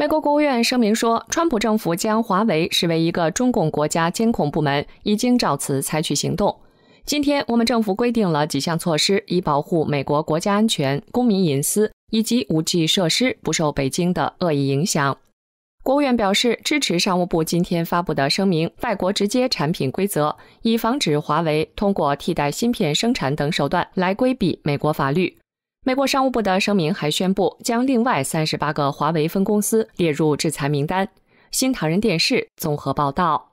美国国务院声明说，川普政府将华为视为一个中共国家监控部门，已经照此采取行动。今天我们政府规定了几项措施，以保护美国国家安全、公民隐私以及 5G 设施不受北京的恶意影响。国务院表示支持商务部今天发布的声明，外国直接产品规则，以防止华为通过替代芯片生产等手段来规避美国法律。美国商务部的声明还宣布，将另外三十八个华为分公司列入制裁名单。新唐人电视综合报道。